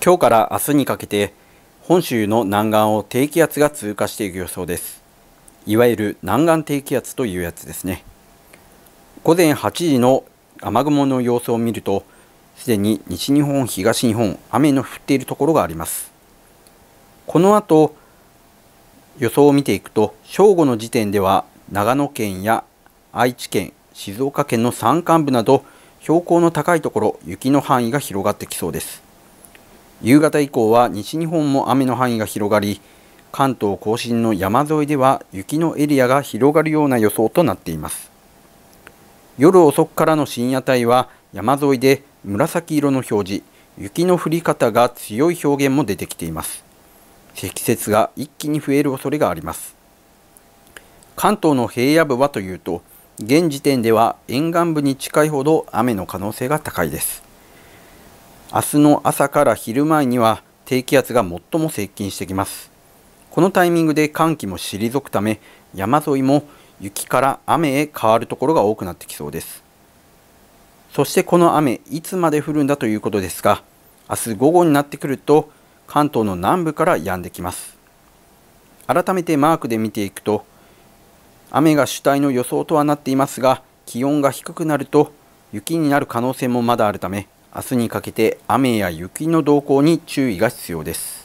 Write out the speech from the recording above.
今日から明日にかけて本州の南岸を低気圧が通過していく予想ですいわゆる南岸低気圧というやつですね午前8時の雨雲の様子を見るとすでに西日本東日本雨の降っているところがありますこの後予想を見ていくと正午の時点では長野県や愛知県静岡県の山間部など標高の高いところ雪の範囲が広がってきそうです夕方以降は西日本も雨の範囲が広がり関東甲信の山沿いでは雪のエリアが広がるような予想となっています夜遅くからの深夜帯は山沿いで紫色の表示雪の降り方が強い表現も出てきています積雪が一気に増える恐れがあります関東の平野部はというと現時点では沿岸部に近いほど雨の可能性が高いです明日の朝から昼前には低気圧が最も接近してきますこのタイミングで寒気も退くため山沿いも雪から雨へ変わるところが多くなってきそうですそしてこの雨いつまで降るんだということですが明日午後になってくると関東の南部から止んできます改めてマークで見ていくと雨が主体の予想とはなっていますが気温が低くなると雪になる可能性もまだあるため明日にかけて雨や雪の動向に注意が必要です。